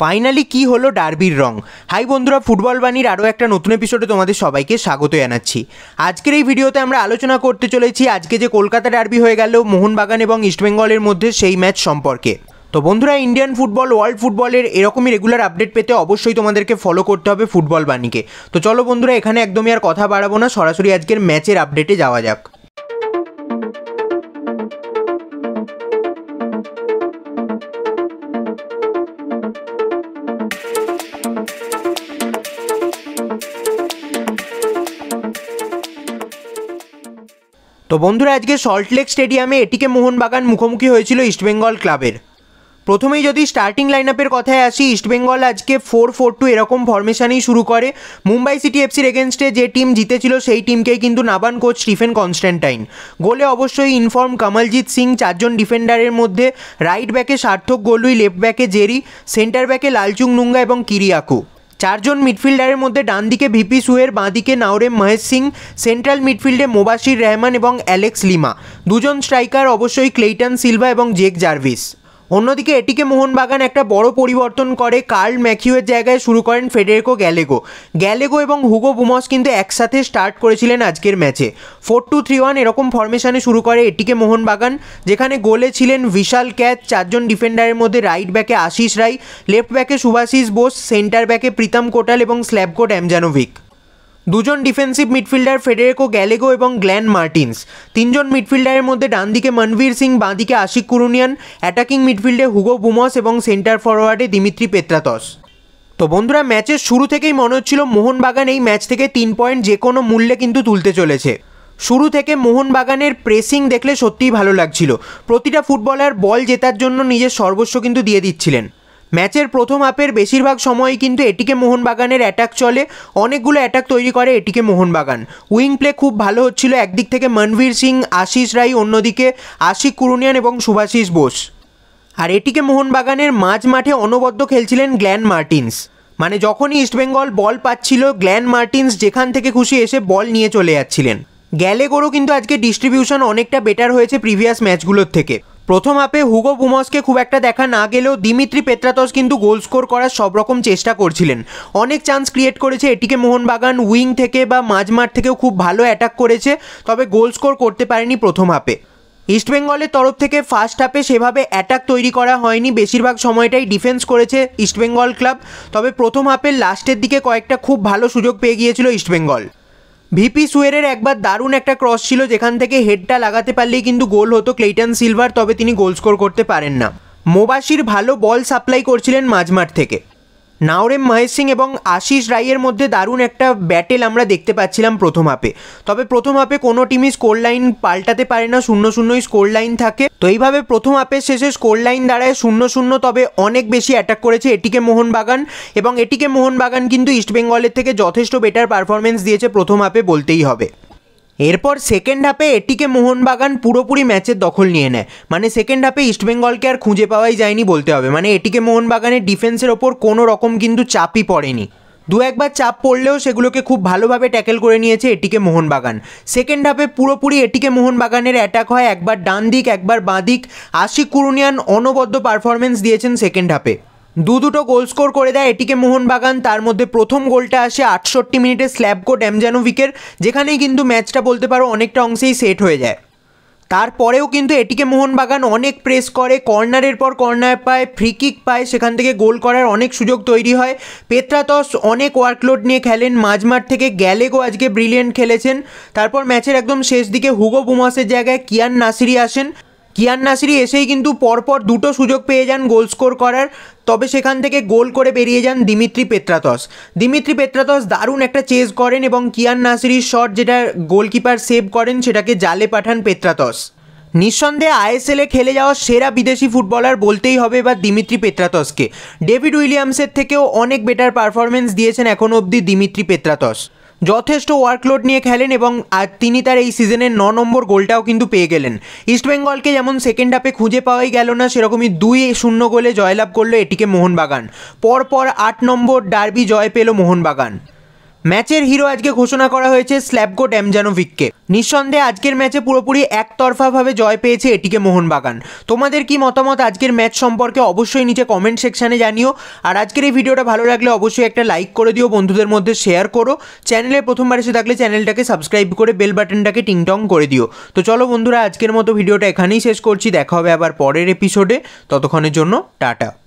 finally কি হলো ডার্বির রং high বন্ধুরা ফুটবল বাণীর আরও একটা নতুন এপিসোডে তোমাদের সবাইকে স্বাগত জানাচ্ছি আজকের এই ভিডিওতে আমরা আলোচনা করতে চলেছি আজকে যে কলকাতা ডার্বি হয়ে গেল মোহনবাগান এবং ইস্টবেঙ্গলের মধ্যে সেই ম্যাচ সম্পর্কে তো বন্ধুরা ইন্ডিয়ান ফুটবল ওয়ার্ল্ড ফুটবলের এরকমই রেগুলার আপডেট পেতে অবশ্যই তোমাদেরকে ফলো করতে হবে ফুটবল বাণীকে তো চলো বন্ধুরা এখানে একদমই আর কথা বাড়াবো না সরাসরি আজকের ম্যাচের আপডেটে যাওয়া যাক তো বন্ধুরা আজকে সল্টলেক স্টেডিয়ামে এটিকে মোহনবাগান মুখোমুখি হয়েছিল ইস্টবেঙ্গল ক্লাবের প্রথমেই যদি স্টার্টিং লাইন আপের কথায় আসি ইস্টবেঙ্গল আজকে ফোর ফোর টু এরকম ফরমেশানেই শুরু করে মুম্বাই সিটি এফসির এগেনস্টে যে টিম জিতেছিল সেই টিমকেই কিন্তু নাবান কোচ স্টিফেন কনস্ট্যান্টাইন গোলে অবশ্যই ইনফর্ম কমলজিৎ সিং চারজন ডিফেন্ডারের মধ্যে রাইট ব্যাকে সার্থক গোলুই লেফট ব্যাকে জেরি সেন্টার ব্যাকে লালচুং নুঙ্গা এবং কিরিয়াকু চারজন মিডফিল্ডারের মধ্যে ডান দিকে ভিপি সুয়ের বাঁদিকে নাওরে মহেশ সিং সেন্ট্রাল মিডফিল্ডে মোবাশির রহমান এবং অ্যালেক্স লিমা দুজন স্ট্রাইকার অবশ্যই ক্লেইটন সিলভা এবং জেক জার্ভিস অন্যদিকে এটিকে মোহনবাগান একটা বড় পরিবর্তন করে কার্ল ম্যাকিউয়ের জায়গায় শুরু করেন ফেডেরকো গ্যালেগো গ্যালেগো এবং হুগো বুমস কিন্তু একসাথে স্টার্ট করেছিলেন আজকের ম্যাচে ফোর টু থ্রি ওয়ান এরকম ফরমেশানে শুরু করে এটিকে মোহনবাগান যেখানে গোলে ছিলেন বিশাল ক্যাচ চারজন ডিফেন্ডারের মধ্যে রাইট ব্যাকে আশিস রাই লেফট ব্যাকে সুভাশিস বোস সেন্টার ব্যাকে প্রীতম কোটাল এবং স্ল্যাবকোট অ্যামজানোভিক দুজন ডিফেন্সিভ মিডফিল্ডার ফেডেরেকো গ্যালেগো এবং গ্ল্যান মার্টিন্স তিনজন মিডফিল্ডারের মধ্যে ডান দিকে মনবীর সিং বাঁদিকে আশিক কুরুনিয়ান অ্যাটাকিং মিডফিল্ডে হুগো বুমস এবং সেন্টার ফরওয়ার্ডে দিমিত্রি পেত্রাতস তো বন্ধুরা ম্যাচের শুরু থেকেই মনে হচ্ছিল মোহনবাগান এই ম্যাচ থেকে তিন পয়েন্ট যে কোনো মূল্যে কিন্তু তুলতে চলেছে শুরু থেকে মোহনবাগানের প্রেসিং দেখলে সত্যিই ভালো লাগছিল প্রতিটা ফুটবলার বল জেতার জন্য নিজের সর্বস্ব কিন্তু দিয়ে দিচ্ছিলেন ম্যাচের প্রথম আপের বেশিরভাগ সময়ই কিন্তু এটিকে মোহনবাগানের অ্যাটাক চলে অনেকগুলো অ্যাটাক তৈরি করে এটিকে মোহনবাগান উইং প্লে খুব ভালো হচ্ছিল একদিক থেকে মনভীর সিং আশিস রাই অন্যদিকে আশিক কুরুনিয়ান এবং শুভাশিস বোস আর এটিকে মোহনবাগানের মাঝ মাঠে অনবদ্য খেলছিলেন গ্ল্যান মার্টিন্স মানে যখনই ইস্টবেঙ্গল বল পাচ্ছিল গ্ল্যান মার্টিন্স যেখান থেকে খুশি এসে বল নিয়ে চলে যাচ্ছিলেন গ্যালেগোরও কিন্তু আজকে ডিস্ট্রিবিউশন অনেকটা বেটার হয়েছে প্রিভিয়াস ম্যাচগুলোর থেকে প্রথম হাফে হুগো বুমসকে খুব একটা দেখা না গেলেও দিমিত্রি পেত্রাতস কিন্তু গোল স্কোর করার সব রকম চেষ্টা করছিলেন অনেক চান্স ক্রিয়েট করেছে এটিকে মোহনবাগান উইং থেকে বা মাঝমাঠ থেকেও খুব ভালো অ্যাটাক করেছে তবে গোল স্কোর করতে পারেনি প্রথম হাফে ইস্টবেঙ্গলের তরফ থেকে ফার্স্ট হাফে সেভাবে অ্যাটাক তৈরি করা হয়নি বেশিরভাগ সময়টাই ডিফেন্স করেছে ইস্টবেঙ্গল ক্লাব তবে প্রথম হাফের লাস্টের দিকে কয়েকটা খুব ভালো সুযোগ পেয়ে গিয়েছিল ইস্টবেঙ্গল ভিপি সুয়েরের একবার দারুণ একটা ক্রস ছিল যেখান থেকে হেডটা লাগাতে পারলেই কিন্তু গোল হতো ক্লেইটন সিলভার তবে তিনি গোল স্কোর করতে পারেন না মোবাসির ভালো বল সাপ্লাই করছিলেন মাঝমাঠ থেকে নাওরেম মহেশ সিং এবং আশিস রায়ের মধ্যে দারুণ একটা ব্যাটেল আমরা দেখতে পাচ্ছিলাম প্রথম আপে তবে প্রথম আপে কোনো টিমই স্কোর লাইন পাল্টাতে পারে না শূন্য শূন্যই স্কোর লাইন থাকে তো এইভাবে প্রথম আপের শেষে স্কোর লাইন দাঁড়ায় শূন্য শূন্য তবে অনেক বেশি অ্যাটাক করেছে এটিকে মোহনবাগান এবং এটিকে মোহনবাগান কিন্তু ইস্টবেঙ্গলের থেকে যথেষ্ট বেটার পারফরমেন্স দিয়েছে প্রথম আপে বলতেই হবে এরপর সেকেন্ড হাফে এটিকে মোহনবাগান পুরোপুরি ম্যাচের দখল নিয়ে নেয় মানে সেকেন্ড হাফে ইস্টবেঙ্গলকে আর খুঁজে পাওয়াই যায়নি বলতে হবে মানে এটিকে মোহনবাগানের ডিফেন্সের ওপর কোনো রকম কিন্তু চাপই পড়েনি দু একবার চাপ পড়লেও সেগুলোকে খুব ভালোভাবে ট্যাকেল করে নিয়েছে এটিকে মোহনবাগান সেকেন্ড হাফে পুরোপুরি এটিকে মোহনবাগানের অ্যাটাক হয় একবার ডান দিক একবার বাঁ দিক আশিক কুরুনিয়ান অনবদ্য পারফরমেন্স দিয়েছেন সেকেন্ড হাফে দু দুটো গোল স্কোর করে দেয় এটিকে মোহনবাগান তার মধ্যে প্রথম গোলটা আসে আটষট্টি মিনিটে স্ল্যাবকো ড্যামজানোভিকের যেখানেই কিন্তু ম্যাচটা বলতে পারো অনেকটা অংশেই সেট হয়ে যায় তারপরেও কিন্তু এটিকে মোহনবাগান অনেক প্রেস করে কর্নারের পর কর্নার পায় ফ্রি কিক পায় সেখান থেকে গোল করার অনেক সুযোগ তৈরি হয় পেত্রাতস অনেক ওয়ার্কলোড নিয়ে খেলেন মাঝমাঠ থেকে গ্যালেগো আজকে ব্রিলিয়েন্ট খেলেছেন তারপর ম্যাচের একদম শেষ দিকে হুগো বুমাসের জায়গায় কিয়ান নাসিরি আসেন কিয়ান নাসিরি এসেই কিন্তু পরপর দুটো সুযোগ পেয়ে যান গোল স্কোর করার তবে সেখান থেকে গোল করে বেরিয়ে যান দিমিত্রি পেত্রাতস দিমিত্রি পেত্রাতস দারুণ একটা চেজ করেন এবং কিয়ান নাসিরির শট যেটা গোলকিপার সেভ করেন সেটাকে জালে পাঠান পেত্রাতস নিঃসন্দেহে আইএসএলে খেলে যাওয়া সেরা বিদেশি ফুটবলার বলতেই হবে এবার দিমিত্রি পেত্রাতসকে ডেভিড উইলিয়ামসের থেকেও অনেক বেটার পারফরমেন্স দিয়েছেন এখনও অবধি দিমিত্রি পেত্রাতস যথেষ্ট ওয়ার্কলোড নিয়ে খেলেন এবং তিনি তার এই সিজনের ন নম্বর গোলটাও কিন্তু পেয়ে গেলেন ইস্টবেঙ্গলকে যেমন সেকেন্ড হাফে খুঁজে পাওয়াই গেল না সেরকমই দুই শূন্য গোলে জয়লাভ করলো এটিকে মোহনবাগান পরপর আট নম্বর ডার্বি জয় পেল মোহনবাগান ম্যাচের হিরো আজকে ঘোষণা করা হয়েছে স্ল্যাবকো ড্যামজানোভিককে নিঃসন্দেহে আজকের ম্যাচে পুরোপুরি একতরফাভাবে জয় পেয়েছে এটিকে মোহনবাগান তোমাদের কি মতামত আজকের ম্যাচ সম্পর্কে অবশ্যই নিচে কমেন্ট সেকশানে জানিও আর আজকের এই ভিডিওটা ভালো লাগলে অবশ্যই একটা লাইক করে দিও বন্ধুদের মধ্যে শেয়ার করো চ্যানেলে প্রথমবার এসে থাকলে চ্যানেলটাকে সাবস্ক্রাইব করে বেল বাটনটাকে টিংটং করে দিও তো চলো বন্ধুরা আজকের মতো ভিডিওটা এখানেই শেষ করছি দেখা হবে আবার পরের এপিসোডে ততক্ষণের জন্য টাটা